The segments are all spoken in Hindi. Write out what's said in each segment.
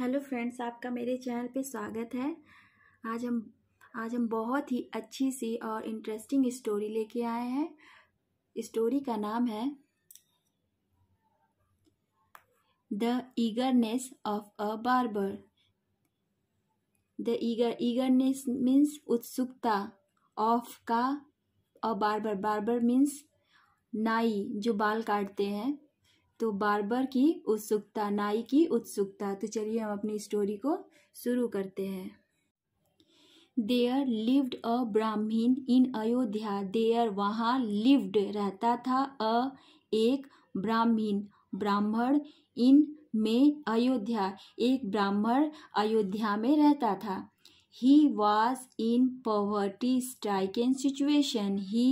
हेलो फ्रेंड्स आपका मेरे चैनल पे स्वागत है आज हम आज हम बहुत ही अच्छी सी और इंटरेस्टिंग स्टोरी लेके आए हैं स्टोरी का नाम है the eagerness of a barber the eager eagerness means उत्सुकता ऑफ का अ बार्बर बार्बर मीन्स नाई जो बाल काटते हैं तो बार्बर की उत्सुकता नाई की उत्सुकता तो चलिए हम अपनी स्टोरी को शुरू करते हैं there lived a Brahmin in Ayodhya there वहाँ लिव्ड रहता था अ एक ब्राह्मीण ब्राह्मण इन में अयोध्या एक ब्राह्मण अयोध्या में रहता था he was in poverty striking situation he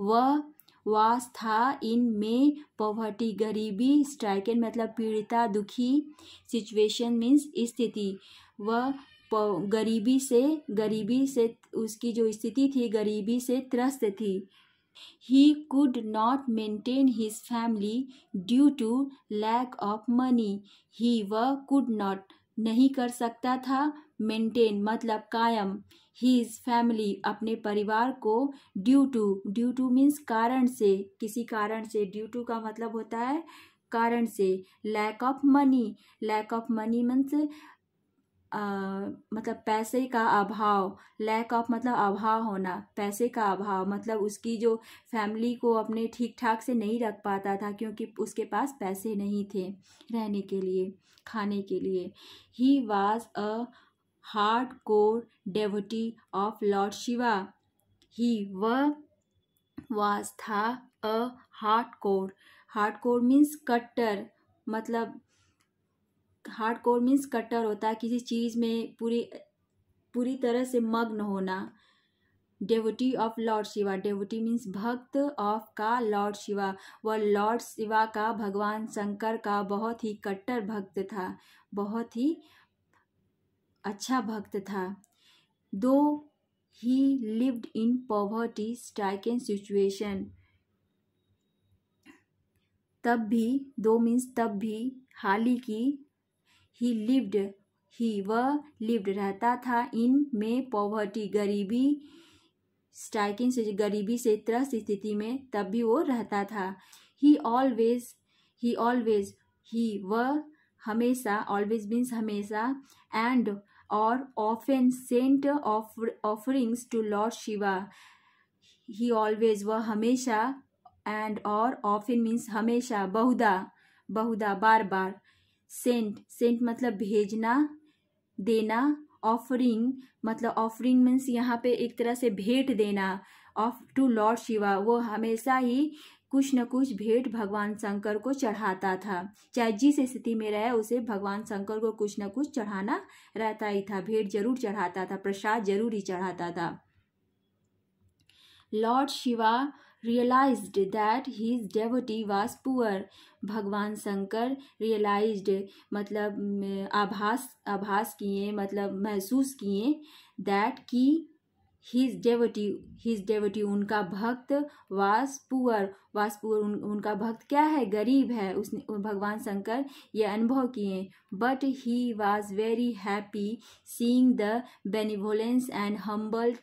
वह वास था इन में पॉवर्टी गरीबी स्ट्राइकन मतलब पीड़िता दुखी सिचुएशन मीन्स स्थिति वह गरीबी से गरीबी से उसकी जो स्थिति थी गरीबी से त्रस्त थी he could not maintain his family due to lack of money he वह could not नहीं कर सकता था मेंटेन मतलब कायम हीज फैमिली अपने परिवार को due to due to means कारण से किसी कारण से ड्यू टू का मतलब होता है कारण से lack of money lack of money means मतलब पैसे का अभाव लैक ऑफ मतलब अभाव होना पैसे का अभाव मतलब उसकी जो फैमिली को अपने ठीक ठाक से नहीं रख पाता था क्योंकि उसके पास पैसे नहीं थे रहने के लिए खाने के लिए he was a core devotee of Lord Shiva he व वाज था a core hard core means कट्टर मतलब हार्ड कोर मीन्स कट्टर होता है किसी चीज़ में पूरी पूरी तरह से मग्न होना devotee of Lord Shiva devotee means भक्त ऑफ का लॉर्ड शिवा वह लॉर्ड शिवा का भगवान शंकर का बहुत ही कट्टर भक्त था बहुत ही अच्छा भक्त था though he lived in poverty striking situation तब भी दो मीन्स तब भी हाल ही की ही लिव्ड ही वह लिव्ड रहता था इन में पॉवर्टी गरीबी स्ट्राइकिंग से गरीबी से त्रस्त स्थिति में तब भी वो रहता था ही ऑलवेज ही ऑलवेज ही वह हमेशा ऑलवेज मीन्स हमेशा एंड और often sent offer, offerings to Lord Shiva. He always वह हमेशा एंड और often मीन्स हमेशा बहुधा बहुधा बार बार सेंट सेंट मतलब भेजना देना ऑफरिंग मतलब ऑफरिंग मीन्स यहाँ पे एक तरह से भेंट देना ऑफ टू लॉर्ड शिवा वो हमेशा ही कुछ न कुछ भेंट भगवान शंकर को चढ़ाता था चाहे जिस स्थिति में रहे उसे भगवान शंकर को कुछ न कुछ चढ़ाना रहता ही था भेंट जरूर चढ़ाता था प्रसाद जरूर ही चढ़ाता था Lord Shiva realized that his devotee was poor भगवान शंकर रियलाइज मतलब आभास आभास किए मतलब महसूस किए दैट की हीज डेवटी हीज डेवटी उनका भक्त वास पुअर वास पुअर उन, उनका भक्त क्या है गरीब है उसने भगवान शंकर ये अनुभव किए but he was very happy seeing the benevolence and humble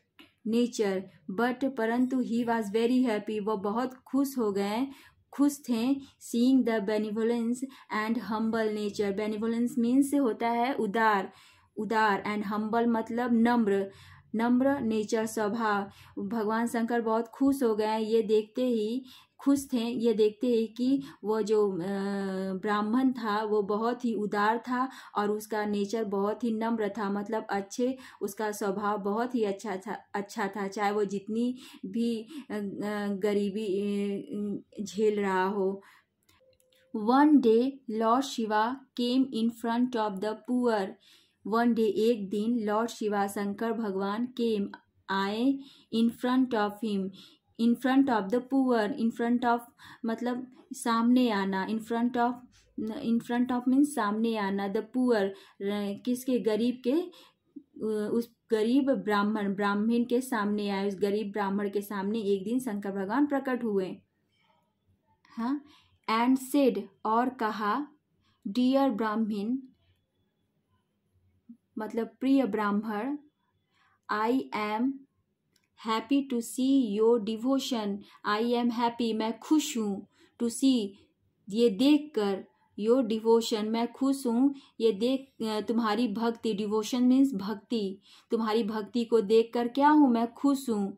nature but परंतु ही वॉज वेरी हैप्पी वह बहुत खुश हो गए खुश थे seeing the benevolence and humble nature benevolence means होता है उदार उदार एंड हम्बल मतलब नम्र नम्र नेचर स्वभाव भगवान शंकर बहुत खुश हो गए ये देखते ही खुश थे ये देखते हैं कि वो जो ब्राह्मण था वो बहुत ही उदार था और उसका नेचर बहुत ही नम्र था मतलब अच्छे उसका स्वभाव बहुत ही अच्छा था अच्छा था चाहे वो जितनी भी गरीबी झेल रहा हो one day Lord Shiva came in front of the poor one day एक दिन लॉर्ड शिवा शंकर भगवान के आए in front of him in front of the poor in front of मतलब सामने आना in front of in front of means सामने आना द पुअर किसके गरीब के उस गरीब ब्राह्मण ब्राह्मण के सामने आए उस गरीब ब्राह्मण के सामने एक दिन शंकर भगवान प्रकट हुए हाँ एंड सेड और कहा डियर ब्राह्मण मतलब प्रिय ब्राह्मण I am happy to see your devotion I am happy मैं खुश हूँ टू सी ये देख कर योर डिवोशन मैं खुश हूँ ये देख तुम्हारी भक्ति डिवोशन मीन्स भक्ति तुम्हारी भक्ति को देख कर क्या हूँ मैं खुश हूँ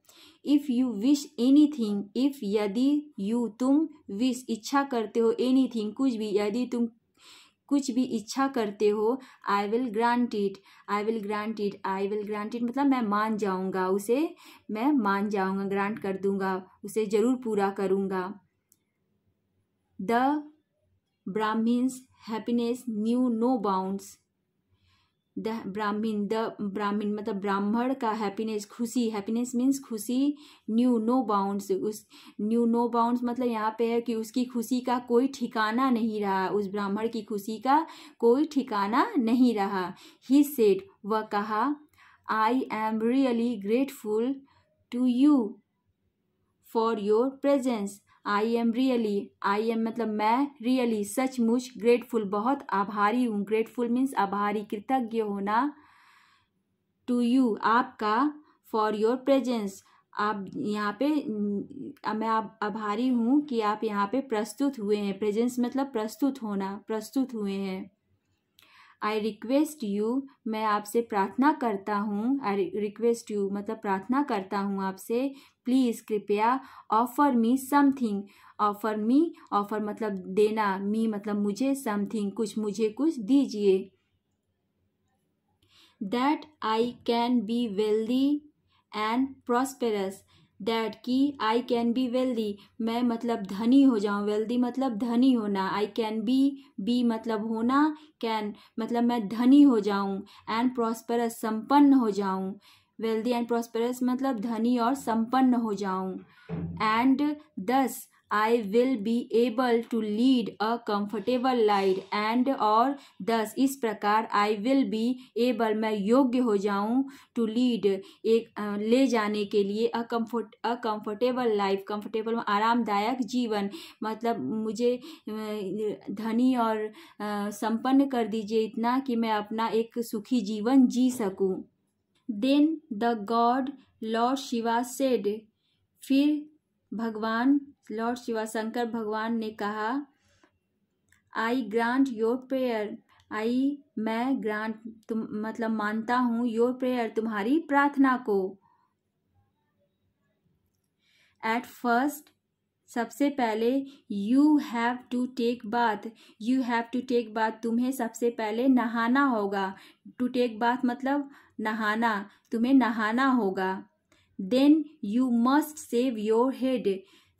if you wish anything if यदि यू तुम विश इच्छा करते हो एनी थिंग कुछ भी यदि तुम कुछ भी इच्छा करते हो I will grant it I will grant it I will grant it मतलब मैं मान जाऊँगा उसे मैं मान जाऊँगा ग्रांट कर दूँगा उसे ज़रूर पूरा करूँगा the Brahmin's happiness knew no bounds the Brahmin the Brahmin मतलब ब्राह्मण का हैप्पीनेस खुशी हैप्पीनेस मीन्स खुशी न्यू नो बाउंड्स उस न्यू नो बाउंड्स मतलब यहाँ पे है कि उसकी खुशी का कोई ठिकाना नहीं रहा उस ब्राह्मण की खुशी का कोई ठिकाना नहीं रहा ही सेट वह कहा I am really grateful to you for your presence I am really I am मतलब मैं रियली सचमुच ग्रेटफुल बहुत आभारी हूँ ग्रेटफुल मीन्स आभारी कृतज्ञ होना टू यू आपका फॉर योर प्रेजेंस आप यहाँ पे मैं आप आभारी हूँ कि आप यहाँ पे प्रस्तुत हुए हैं प्रेजेंस मतलब प्रस्तुत होना प्रस्तुत हुए हैं आई रिक्वेस्ट यू मैं आपसे प्रार्थना करता हूँ आई रिक्वेस्ट यू मतलब प्रार्थना करता हूँ आपसे प्लीज़ कृपया offer me something offer me offer मतलब देना मी मतलब मुझे समथिंग कुछ मुझे कुछ दीजिए that I can be wealthy and prosperous that कि आई कैन बी वेल्दी मैं मतलब धनी हो जाऊँ वेल्दी मतलब धनी होना आई कैन बी बी मतलब होना कैन मतलब मैं धनी हो जाऊँ एंड प्रॉस्पेरस संपन्न हो जाऊँ वेल्दी एंड प्रॉस्पेरस मतलब धनी और संपन्न हो जाऊं and thus I will be able to lead a comfortable life and और दस इस प्रकार आई विल बी एबल मैं योग्य हो जाऊं टू लीड एक ले जाने के लिए a comfort a comfortable life comfortable आरामदायक जीवन मतलब मुझे धनी और संपन्न कर दीजिए इतना कि मैं अपना एक सुखी जीवन जी सकूं then the god Lord Shiva said फिर भगवान लॉर्ड शिवा शंकर भगवान ने कहा I grant your prayer I मैं ग्रांट तुम मतलब मानता हूँ योर प्रेयर तुम्हारी प्रार्थना को एट फर्स्ट सबसे पहले you have to take bath you have to take bath तुम्हें सबसे पहले नहाना होगा टू टेक बाथ मतलब नहाना तुम्हें नहाना होगा then you must shave your head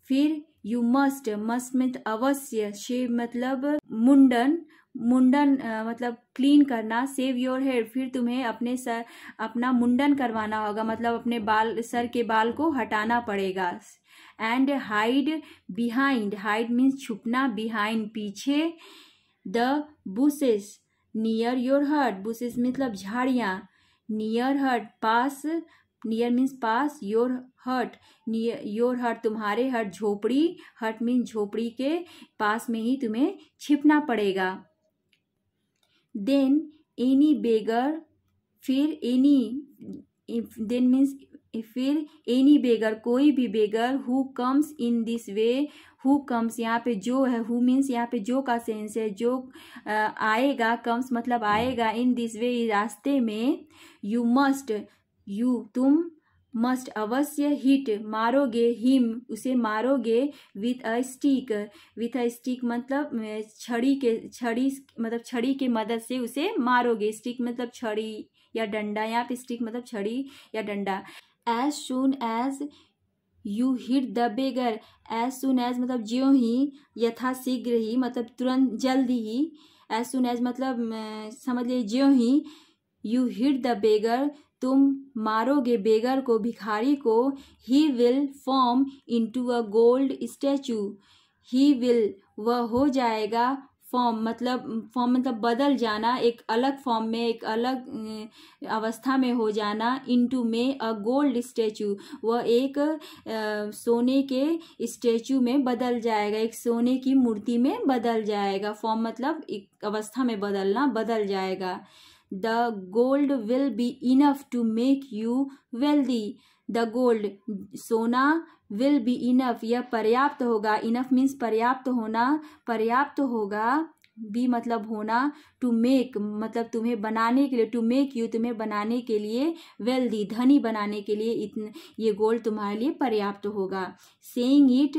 फिर यू मस्ट मस्ट मित अवश्य शेव मतलब मुंडन मुंडन मतलब क्लीन करना सेव योर हेड फिर तुम्हें अपने सर अपना मुंडन करवाना होगा मतलब अपने बाल सर के बाल को हटाना पड़ेगा and hide behind hide means छुपना बिहाइंड पीछे the bushes near your hut bushes मतलब झाड़ियाँ नियर हर्ट पास नियर मीन्स पास your hut near your hut तुम्हारे हट झोपड़ी हट मीन्स झोपड़ी के पास में ही तुम्हें छिपना पड़ेगा देन एनी बेगर फिर एनी देन मीन्स फिर एनी बेगर कोई भी beggar who comes in this way who comes यहाँ पे जो है हु मीन्स यहाँ पे जो का सेंस है जो आएगा कम्स मतलब आएगा इन दिस वे रास्ते में यू मस्ट यू तुम मस्ट अवश्य हिट मारोगे हिम उसे मारोगे विथ मतलब, a stick with a stick मतलब छड़ी के छड़ी मतलब छड़ी के मदद से उसे मारोगे स्टिक मतलब छड़ी या डंडा यहाँ पे स्टिक मतलब छड़ी या डंडा as soon as you hit the beggar as soon as मतलब ज्यों ही यथाशीघ्र ही मतलब तुरंत जल्द ही एज सुन एज मतलब समझ लीजिए ज्यों ही यू हिट द बेगर तुम मारोगे बेगर को भिखारी को he will form into a gold statue he will वह हो जाएगा फॉर्म मतलब फॉर्म मतलब बदल जाना एक अलग फॉर्म में एक अलग अवस्था में हो जाना इनटू में अ गोल्ड स्टैचू वह एक आ, सोने के स्टैचू में बदल जाएगा एक सोने की मूर्ति में बदल जाएगा फॉर्म मतलब एक अवस्था में बदलना बदल जाएगा the gold will be enough to make you wealthy the gold सोना विल बी इनफ यह पर्याप्त होगा इनफ मीन्स पर्याप्त होना पर्याप्त होगा बी मतलब होना टू मेक मतलब तुम्हें बनाने के लिए टू मेक यू तुम्हें बनाने के लिए वेल्दी धनी बनाने के लिए इतने ये गोल्ड तुम्हारे लिए पर्याप्त होगा सेइंग इट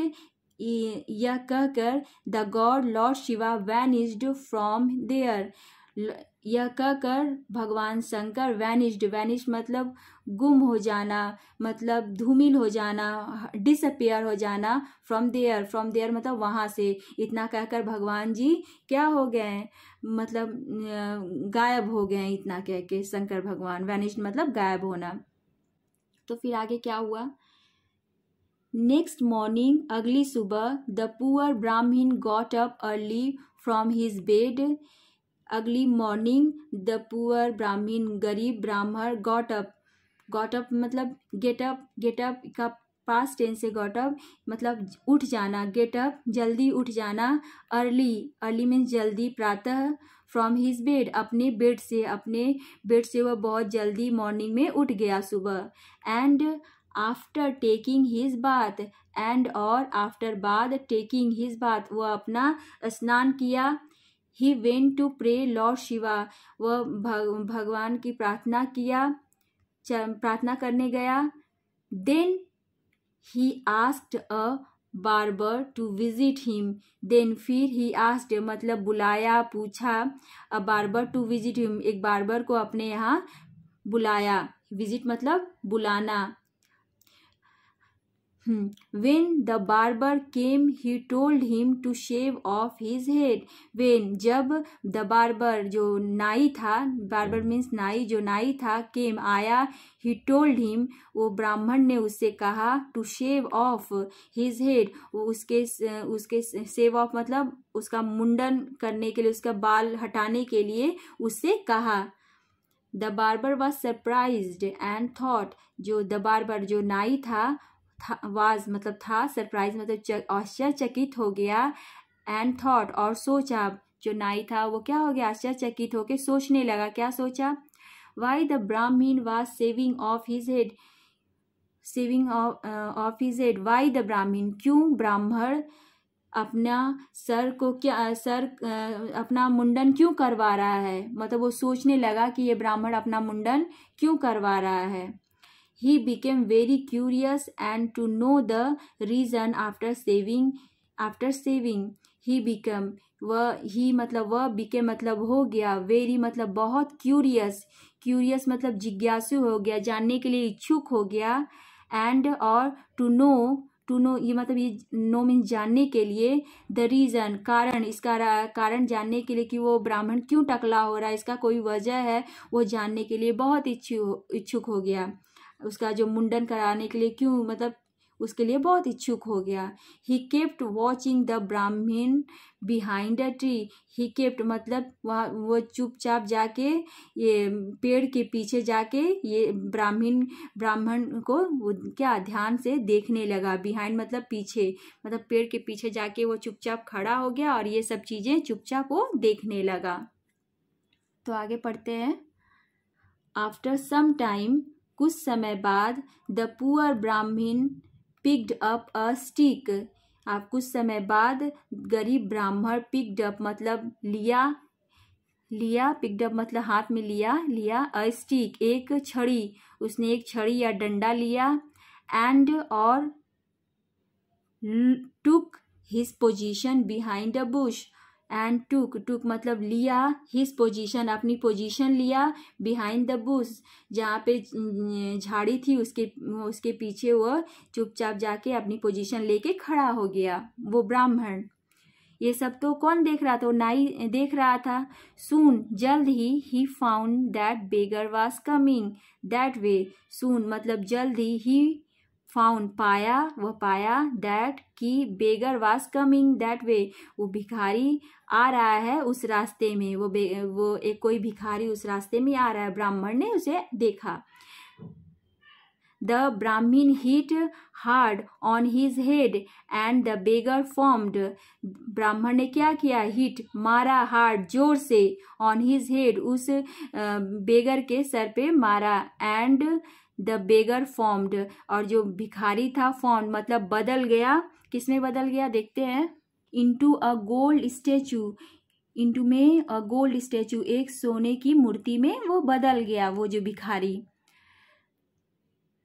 यह कहकर the god Lord Shiva vanished from there यह कहकर भगवान शंकर वैनिश्ड वैनिश मतलब गुम हो जाना मतलब धूमिल हो जाना डिसअपियर हो जाना फ्रॉम देयर फ्रॉम देयर मतलब वहाँ से इतना कहकर भगवान जी क्या हो गए मतलब गायब हो गए इतना कह के शंकर भगवान वैनिस्ड मतलब गायब होना तो फिर आगे क्या हुआ नेक्स्ट मॉर्निंग अगली सुबह the poor Brahmin got up early from his bed अगली मॉर्निंग द पुअर ब्राह्मीण गरीब ब्राह्मण गॉट अप गॉट अप मतलब गेट अप गेट अप का past got up मतलब उठ जाना गेट अप जल्दी उठ जाना अर्ली अर्ली मीन्स जल्दी प्रातः फ्रॉम हिज बेड अपने बेड से अपने बेड से वह बहुत जल्दी मॉर्निंग में उठ गया सुबह and after taking his bath and और आफ्टर बाद टेकिंग हिज बाथ वह अपना स्नान किया he went to pray Lord Shiva वह भगवान की प्रार्थना किया प्रार्थना करने गया then he asked a barber to visit him then फिर ही आस्ट मतलब बुलाया पूछा a barber to visit him एक बार्बर को अपने यहाँ बुलाया विजिट मतलब बुलाना When the barber came, he told him to shave off his head. When जब the barber जो नाई था barber means नाई जो नाई था came आया he told him वो ब्राह्मण ने उससे कहा to shave off his head वो उसके उसके shave off मतलब उसका मुंडन करने के लिए उसका बाल हटाने के लिए उससे कहा the barber was surprised and thought जो द बार्बर जो नाई था था वाज मतलब था सरप्राइज मतलब आश्चर्यचकित हो गया एंड थॉट और सोचा जो नाई था वो क्या हो गया आश्चर्यचकित होकर सोचने लगा क्या सोचा why the Brahmin was shaving off his head shaving off his head why the Brahmin क्यों ब्राह्मण अपना सर को क्या uh, सर uh, अपना मुंडन क्यों करवा रहा है मतलब वो सोचने लगा कि ये ब्राह्मण अपना मुंडन क्यों करवा रहा है He became very curious and to know the reason after saving after shaving he become वह ही मतलब वह बीके मतलब हो गया वेरी मतलब बहुत क्यूरियस क्यूरियस मतलब जिज्ञासु हो गया जानने के लिए इच्छुक हो गया एंड और टू नो टू नो ये मतलब ये नो मीन्स जानने के लिए द रीज़न कारण इसका कारण जानने के लिए कि वो ब्राह्मण क्यों टकला हो रहा है इसका कोई वजह है वो जानने के लिए बहुत इच्छु इच्छुक हो गया उसका जो मुंडन कराने के लिए क्यों मतलब उसके लिए बहुत इच्छुक हो गया he kept watching the Brahmin behind a tree he kept मतलब वह वो चुपचाप जाके ये पेड़ के पीछे जाके ये ब्राह्मीण ब्राह्मण को क्या ध्यान से देखने लगा बिहाइंड मतलब पीछे मतलब पेड़ के पीछे जाके वो चुपचाप खड़ा हो गया और ये सब चीज़ें चुपचाप वो देखने लगा तो आगे पढ़ते हैं आफ्टर सम टाइम कुछ समय बाद the poor Brahmin picked up a stick आप कुछ समय बाद गरीब ब्राह्मण पिक्ड अप मतलब लिया लिया पिकडअप मतलब हाथ में लिया लिया अ स्टिक एक छड़ी उसने एक छड़ी या डंडा लिया एंड और took his position behind a bush and took took मतलब लिया हिज पोजिशन अपनी पोजिशन लिया बिहाइंड द बुश जहाँ पे झाड़ी थी उसके उसके पीछे वह चुपचाप जाके अपनी ले लेके खड़ा हो गया वो ब्राह्मण ये सब तो कौन देख रहा था वो नाई देख रहा था सून जल्द ही he found that beggar was coming that way soon मतलब जल्द ही ही फाउंड पाया वह पाया दैट कि beggar was coming that way वो भिखारी आ रहा है उस रास्ते में वो बे वो एक कोई भिखारी उस रास्ते में आ रहा है ब्राह्मण ने उसे देखा the Brahmin hit hard on his head and the beggar formed ब्राह्मण ने क्या किया हिट मारा हार्ड जोर से ऑन हीज हेड उस बेगर के सर पे मारा एंड द बेगर फॉर्म्ड और जो भिखारी था फॉर्म मतलब बदल गया किसमें बदल गया देखते हैं into a gold statue into में अ गोल्ड स्टेचू एक सोने की मूर्ति में वो बदल गया वो जो भिखारी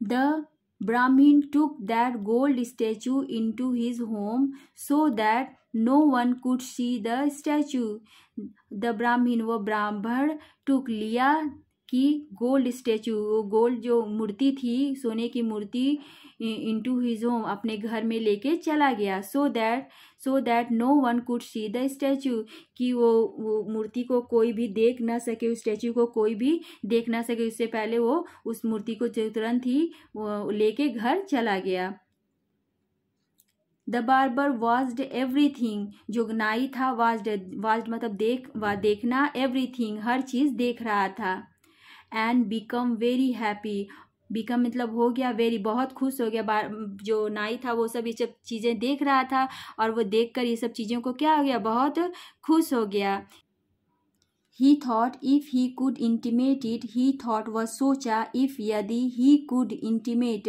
the Brahmin took that gold statue into his home so that no one could see the statue the Brahmin वो ब्राह्मण टुक लिया कि गोल्ड स्टैचू वो गोल्ड जो मूर्ति थी सोने की मूर्ति इंटू हिज होम अपने घर में लेके चला गया so that so that no one could see the statue कि वो वो मूर्ति को कोई भी देख ना सके उस स्टैचू को कोई भी देख ना सके उससे पहले वो उस मूर्ति को तुरंत ही लेके घर चला गया the barber watched everything जो नाई था वाज्ड वॉज्ड मतलब देख वा देखना एवरी थिंग हर चीज़ देख रहा था and become very happy become मतलब हो गया वेरी बहुत खुश हो गया जो नाई था वो सब ये सब चीज़ें देख रहा था और वो देखकर ये सब चीज़ों को क्या हो गया बहुत खुश हो गया he thought if he could intimate it he thought वह सोचा इफ़ यदि he could intimate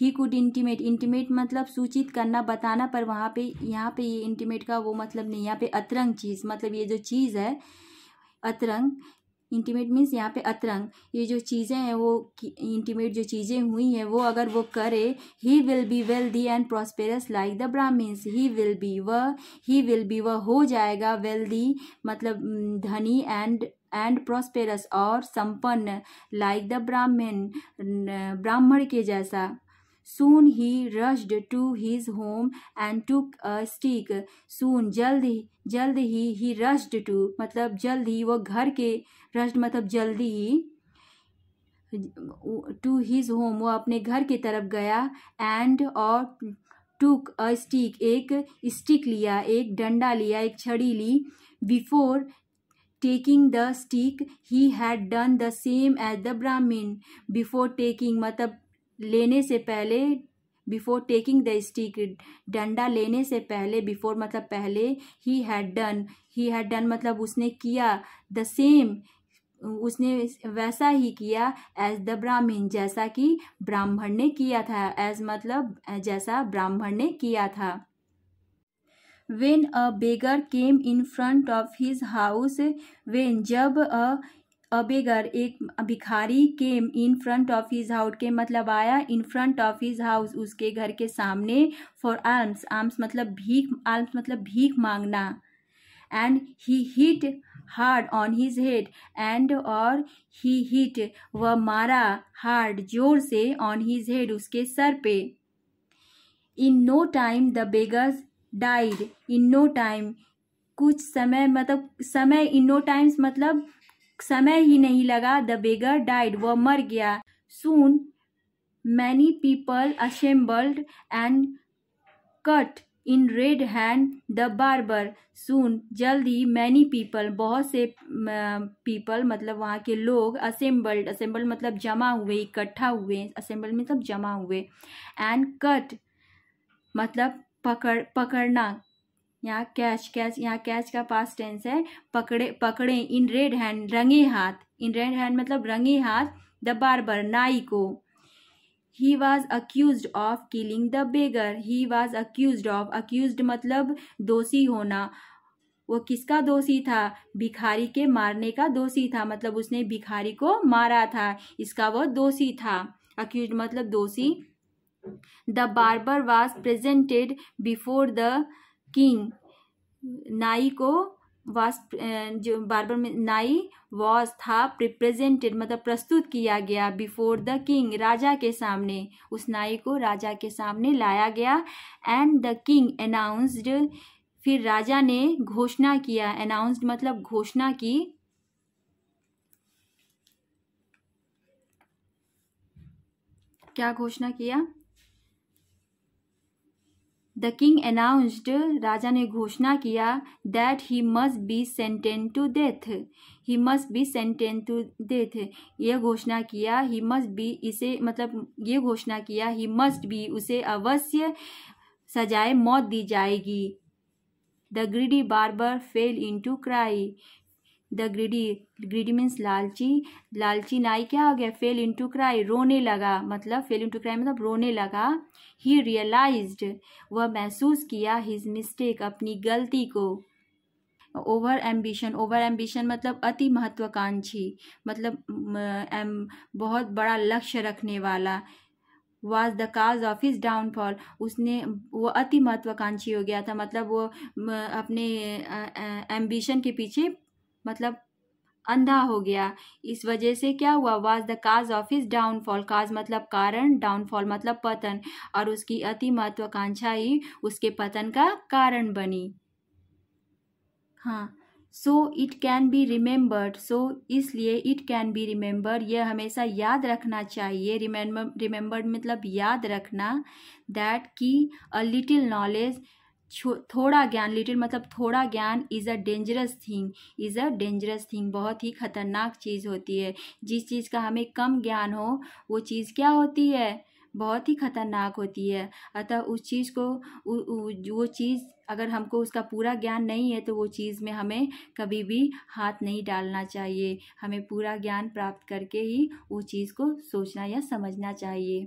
he could intimate intimate मतलब सूचित करना बताना पर वहाँ पे यहाँ पे ये इंटीमेट का वो मतलब नहीं यहाँ पे अतरंग चीज़ मतलब ये जो चीज़ है अतरंग इंटीमेट मीन्स यहाँ पे अतरंग ये जो चीज़ें हैं वो इंटीमेट जो चीज़ें हुई हैं वो अगर वो करे he will be wealthy and prosperous like the Brahmins he will be व ही विल बी व हो जाएगा वेल्दी मतलब धनी एंड एंड प्रॉस्पेरस और संपन्न लाइक द ब्राह्मण ब्राह्मण के जैसा Soon he rushed to his home and took a stick. Soon जल्द ही जल्द ही he rushed to मतलब जल्द ही वो घर के rushed मतलब जल्दी ही टू हीज होम वो अपने घर की तरफ गया एंड और टुक अ स्टिक एक स्टिक लिया एक डंडा लिया एक छड़ी ली before taking the stick he had done the same as the Brahmin before taking मतलब लेने से पहले बिफोर टेकिंग द स्टिक डंडा लेने से पहले बिफोर मतलब पहले he had done he had done मतलब उसने किया द सेम उसने वैसा ही किया एज द ब्राह्मीण जैसा कि ब्राह्मण ने किया था एज मतलब जैसा ब्राह्मण ने किया था when a beggar came in front of his house when जब अ अबेगर एक भिखारी came in front of his house के मतलब आया in front of his house उसके घर के सामने फॉर आर्म्स आर्म्स मतलब भीख आर्म्स मतलब भीख मांगना and he hit hard on his head and और ही हिट व मारा हार्ड जोर से ऑन हिज हेड उसके सर पे in no time the beggars died in no time कुछ समय मतलब समय इन नो टाइम्स मतलब समय ही नहीं लगा द बेगर डाइड वह मर गया soon many people assembled and caught in red hand the barber soon जल्द ही मैनी पीपल बहुत से पीपल मतलब वहाँ के लोग असेंबल्ड असेंबल्ड मतलब जमा हुए इकट्ठा हुए असेंबल्ड मतलब जमा हुए एंड कट मतलब पकड़ पकड़ना यहाँ कैच कैच यहाँ कैच का पास टेंस है पकड़े पकड़े इन रेड हैंड रंगे हाथ इन रेड हैंड मतलब रंगे हाथ द बार्बर नाई को he was accused of killing the beggar he was accused of accused मतलब दोषी होना वो किसका दोषी था भिखारी के मारने का दोषी था मतलब उसने भिखारी को मारा था इसका वो दोषी था अक्यूज मतलब दोषी the barber was presented before the king नाई को वास जो बार में नाई वॉज था रिप्रेजेंटेड मतलब प्रस्तुत किया गया बिफोर द किंग राजा के सामने उस नाई को राजा के सामने लाया गया एंड द किंग अनाउंस्ड फिर राजा ने घोषणा किया अनाउंस्ड मतलब घोषणा की क्या घोषणा किया द किंग अनाउंस्ड राजा ने घोषणा किया that he must be sentenced to death he must be sentenced to death यह घोषणा किया ही मस्ट बी इसे मतलब ये घोषणा किया ही मस्ट बी उसे अवश्य सजाए मौत दी जाएगी the greedy barber fell into cry the greedy greedy means लालची लालची नाई क्या हो गया फेल इंटू क्राई रोने लगा मतलब फेल इंटू क्राई मतलब रोने लगा ही रियलाइज वह महसूस किया हिज मिस्टेक अपनी गलती को ओवर एम्बिशन ओवर एम्बिशन मतलब अति महत्वाकांक्षी मतलब एम, बहुत बड़ा लक्ष्य रखने वाला was the cause of his downfall उसने वो अति महत्वाकांक्षी हो गया था मतलब वो अपने एम्बिशन के पीछे मतलब अंधा हो गया इस वजह से क्या हुआ was the cause of his downfall cause मतलब कारण डाउनफॉल मतलब पतन और उसकी अति महत्वाकांक्षा ही उसके पतन का कारण बनी हाँ so it can be remembered so इसलिए इट कैन बी रिमेम्बर यह हमेशा याद रखना चाहिए रिमेंबर्ड रिमेम्बर्ड मतलब याद रखना दैट की अ लिटिल नॉलेज थोड़ा ज्ञान लिटिल मतलब थोड़ा ज्ञान is a dangerous thing is a dangerous thing बहुत ही खतरनाक चीज़ होती है जिस चीज़ का हमें कम ज्ञान हो वो चीज़ क्या होती है बहुत ही खतरनाक होती है अतः उस चीज़ को वो चीज़ अगर हमको उसका पूरा ज्ञान नहीं है तो वो चीज़ में हमें कभी भी हाथ नहीं डालना चाहिए हमें पूरा ज्ञान प्राप्त करके ही वो चीज़ को सोचना या समझना चाहिए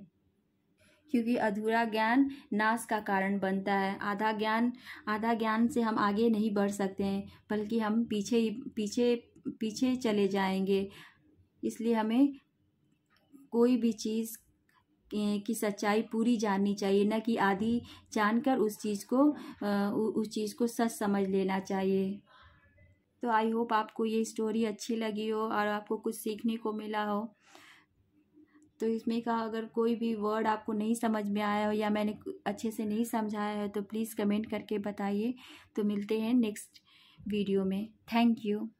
क्योंकि अधूरा ज्ञान नाश का कारण बनता है आधा ज्ञान आधा ज्ञान से हम आगे नहीं बढ़ सकते हैं बल्कि हम पीछे पीछे पीछे चले जाएंगे इसलिए हमें कोई भी चीज़ की सच्चाई पूरी जाननी चाहिए न कि आधी जानकर उस चीज़ को उस चीज़ को सच समझ लेना चाहिए तो आई होप आपको ये स्टोरी अच्छी लगी हो और आपको कुछ सीखने को मिला हो तो इसमें का अगर कोई भी वर्ड आपको नहीं समझ में आया हो या मैंने अच्छे से नहीं समझाया है तो प्लीज़ कमेंट करके बताइए तो मिलते हैं नेक्स्ट वीडियो में थैंक यू